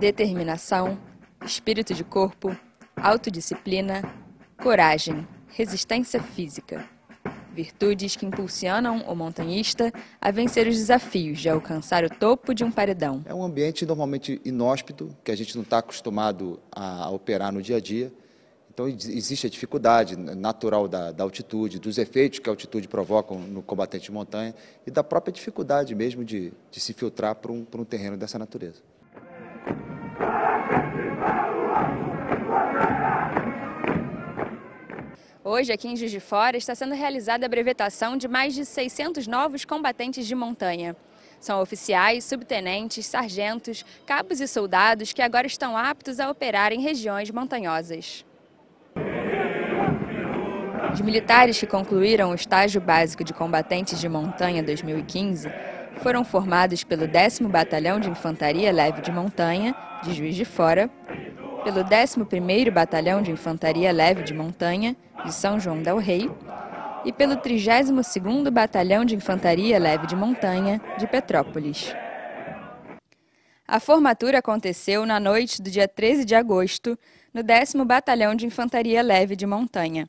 determinação, espírito de corpo, autodisciplina, coragem, resistência física. Virtudes que impulsionam o montanhista a vencer os desafios de alcançar o topo de um paredão. É um ambiente normalmente inóspito, que a gente não está acostumado a operar no dia a dia. Então existe a dificuldade natural da, da, altitude, dos efeitos que a altitude provoca no combatente de montanha e da própria dificuldade mesmo de, de se filtrar para um, para um terreno dessa natureza. Hoje, aqui em Juiz de Fora, está sendo realizada a brevetação de mais de 600 novos combatentes de montanha. São oficiais, subtenentes, sargentos, cabos e soldados que agora estão aptos a operar em regiões montanhosas. Os militares que concluíram o estágio básico de combatentes de montanha 2015 foram formados pelo 10º Batalhão de Infantaria Leve de Montanha, de Juiz de Fora, pelo 11º Batalhão de Infantaria Leve de Montanha de São João del Rei, e pelo 32º Batalhão de Infantaria Leve de Montanha, de Petrópolis. A formatura aconteceu na noite do dia 13 de agosto, no 10 Batalhão de Infantaria Leve de Montanha.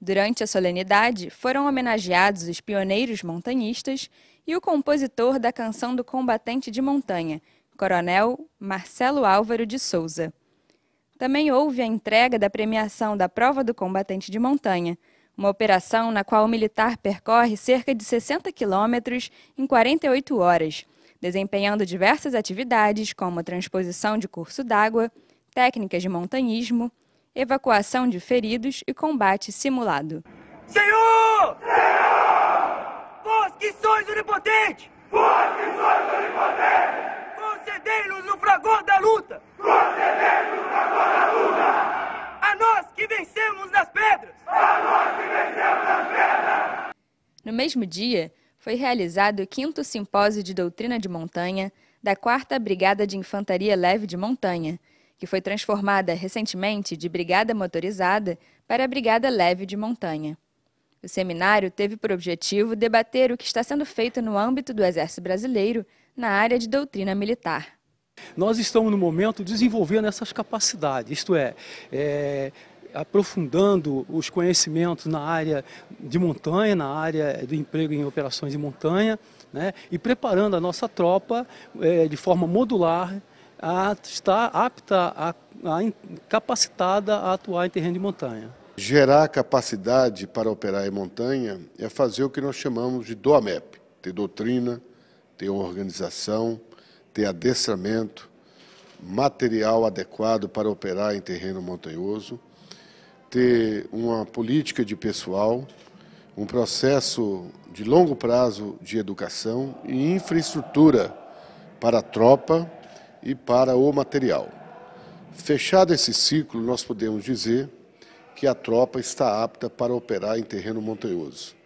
Durante a solenidade, foram homenageados os pioneiros montanhistas e o compositor da canção do Combatente de Montanha, Coronel Marcelo Álvaro de Souza também houve a entrega da premiação da Prova do Combatente de Montanha, uma operação na qual o militar percorre cerca de 60 quilômetros em 48 horas, desempenhando diversas atividades como transposição de curso d'água, técnicas de montanhismo, evacuação de feridos e combate simulado. Senhor! Senhor! Vós que sois onipotente! Vós que sois onipotente! No mesmo dia, foi realizado o 5 Simpósio de Doutrina de Montanha da 4 Brigada de Infantaria Leve de Montanha, que foi transformada recentemente de Brigada Motorizada para Brigada Leve de Montanha. O seminário teve por objetivo debater o que está sendo feito no âmbito do Exército Brasileiro na área de doutrina militar. Nós estamos no momento desenvolvendo essas capacidades, isto é, é aprofundando os conhecimentos na área de montanha, na área do emprego em operações de montanha, né, e preparando a nossa tropa é, de forma modular a estar apta, a, a capacitada a atuar em terreno de montanha. Gerar capacidade para operar em montanha é fazer o que nós chamamos de DOAMEP, ter doutrina, ter organização, ter adestramento, material adequado para operar em terreno montanhoso, ter uma política de pessoal, um processo de longo prazo de educação e infraestrutura para a tropa e para o material. Fechado esse ciclo, nós podemos dizer que a tropa está apta para operar em terreno montanhoso.